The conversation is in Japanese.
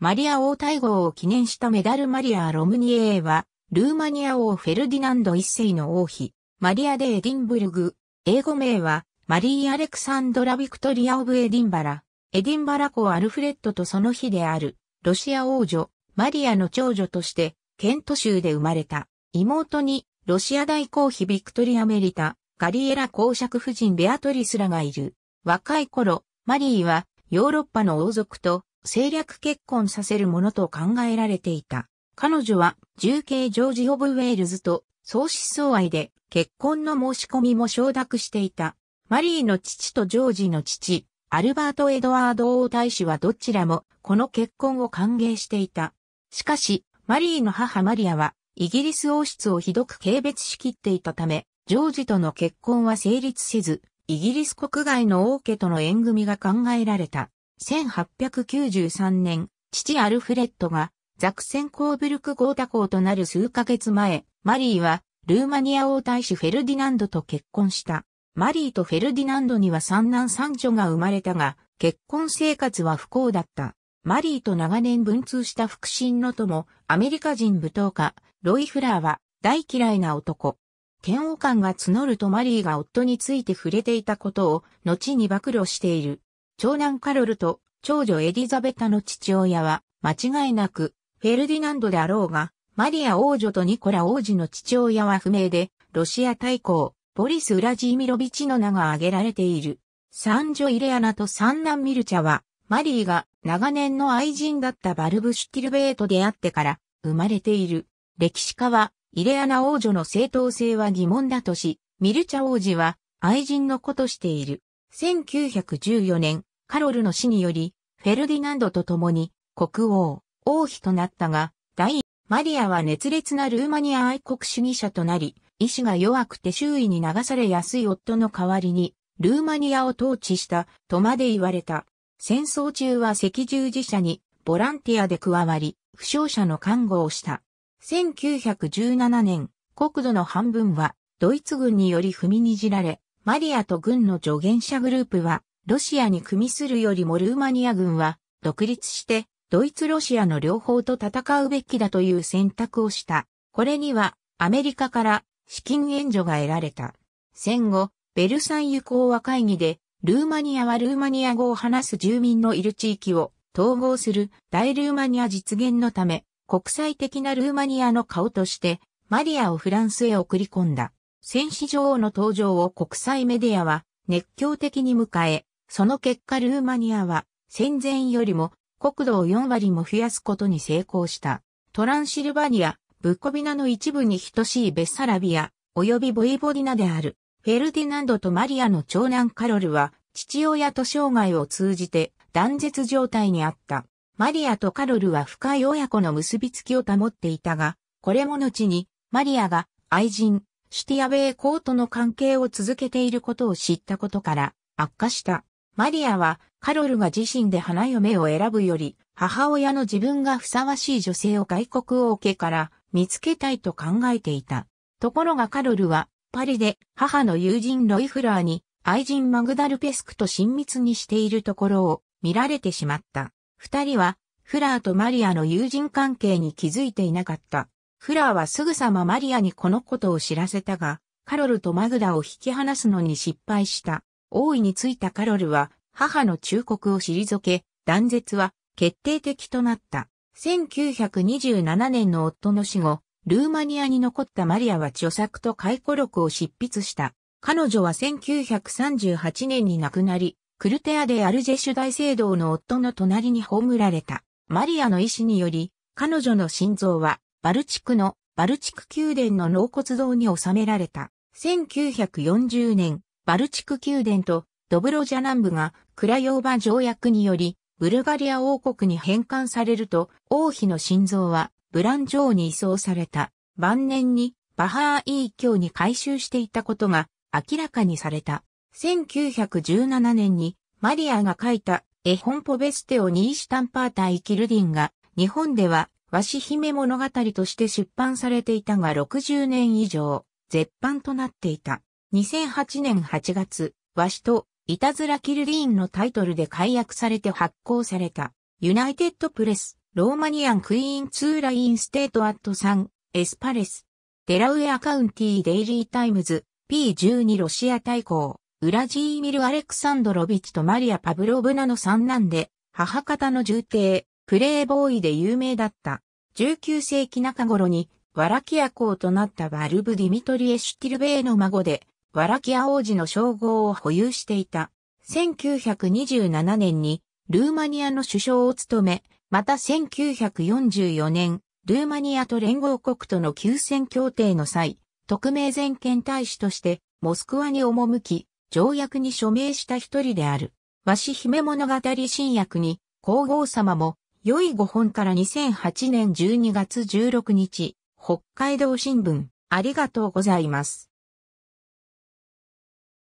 マリア王太后を記念したメダルマリア・ロムニエーは、ルーマニア王フェルディナンド一世の王妃、マリア・デ・エディンブルグ、英語名は、マリー・アレクサンドラ・ビクトリア・オブ・エディンバラ、エディンバラ公アルフレッドとその日である、ロシア王女、マリアの長女として、ケント州で生まれた。妹に、ロシア大公妃ビクトリア・メリタ、ガリエラ公爵夫人ベアトリスらがいる。若い頃、マリーは、ヨーロッパの王族と、政略結婚させるものと考えられていた。彼女は、重慶ジョージ・オブ・ウェールズと相思相愛で結婚の申し込みも承諾していた。マリーの父とジョージの父、アルバート・エドワード王太子はどちらもこの結婚を歓迎していた。しかし、マリーの母マリアはイギリス王室をひどく軽蔑しきっていたため、ジョージとの結婚は成立せず、イギリス国外の王家との縁組が考えられた。1893年、父アルフレッドがザクセンコーブルクゴータ公となる数ヶ月前、マリーはルーマニア王太子フェルディナンドと結婚した。マリーとフェルディナンドには三男三女が生まれたが、結婚生活は不幸だった。マリーと長年文通した腹心の友、アメリカ人舞踏家、ロイ・フラーは大嫌いな男。嫌悪感が募るとマリーが夫について触れていたことを後に暴露している。長男カロルと長女エリザベタの父親は、間違いなく、フェルディナンドであろうが、マリア王女とニコラ王子の父親は不明で、ロシア大公、ボリス・ウラジーミロビチの名が挙げられている。三女イレアナと三男ミルチャは、マリーが長年の愛人だったバルブシュティルベーと出会ってから生まれている。歴史家は、イレアナ王女の正当性は疑問だとし、ミルチャ王子は愛人の子としている。1914年、カロルの死により、フェルディナンドと共に国王、王妃となったが、大マリアは熱烈なルーマニア愛国主義者となり、意志が弱くて周囲に流されやすい夫の代わりに、ルーマニアを統治したとまで言われた。戦争中は赤十字社にボランティアで加わり、負傷者の看護をした。1917年、国土の半分はドイツ軍により踏みにじられ、マリアと軍の助言者グループはロシアに組みするよりもルーマニア軍は独立してドイツ・ロシアの両方と戦うべきだという選択をした。これにはアメリカから資金援助が得られた。戦後、ベルサイユ講和会議で、ルーマニアはルーマニア語を話す住民のいる地域を統合する大ルーマニア実現のため、国際的なルーマニアの顔として、マリアをフランスへ送り込んだ。戦士女王の登場を国際メディアは熱狂的に迎え、その結果ルーマニアは戦前よりも国土を4割も増やすことに成功した。トランシルバニア、ブッコビナの一部に等しいベッサラビア、及びボイボディナである。フェルディナンドとマリアの長男カロルは、父親と生涯を通じて断絶状態にあった。マリアとカロルは深い親子の結びつきを保っていたが、これも後に、マリアが愛人、シュティアベイートの関係を続けていることを知ったことから悪化した。マリアはカロルが自身で花嫁を選ぶより、母親の自分がふさわしい女性を外国王家から見つけたいと考えていた。ところがカロルは、パリで母の友人ロイフラーに愛人マグダルペスクと親密にしているところを見られてしまった。二人は、フラーとマリアの友人関係に気づいていなかった。フラーはすぐさまマリアにこのことを知らせたが、カロルとマグダを引き離すのに失敗した。王位についたカロルは母の忠告を退け、断絶は決定的となった。1927年の夫の死後、ルーマニアに残ったマリアは著作と回顧録を執筆した。彼女は1938年に亡くなり、クルテアでアルジェシュ大聖堂の夫の隣に葬られた。マリアの意志により、彼女の心臓は、バルチクの、バルチク宮殿の納骨堂に収められた。1940年、バルチク宮殿とドブロジャ南部がクラヨーバ条約によりブルガリア王国に返還されると王妃の心臓はブランジョーに移送された晩年にバハーイー教に改修していたことが明らかにされた。1917年にマリアが書いた絵本ポベステオニーシタンパータイキルディンが日本では和紙姫物語として出版されていたが60年以上絶版となっていた。2008年8月、和紙と、いたずらキルリーンのタイトルで解約されて発行された、ユナイテッドプレス、ローマニアンクイーンツーラインステートアットサン、エスパレス、デラウェアカウンティーデイリータイムズ、P12 ロシア大公、ウラジーミル・アレクサンドロビチとマリア・パブロブナの三男で、母方の重帝、プレイボーイで有名だった。19世紀中頃に、ワラキア公となったバルブ・ディミトリエ・シュティルベイの孫で、ワラキア王子の称号を保有していた。1927年にルーマニアの首相を務め、また1944年、ルーマニアと連合国との休戦協定の際、特命全権大使としてモスクワに赴き、条約に署名した一人である。和紙姫物語新約に、皇后様も、良いご本から2008年12月16日、北海道新聞、ありがとうございます。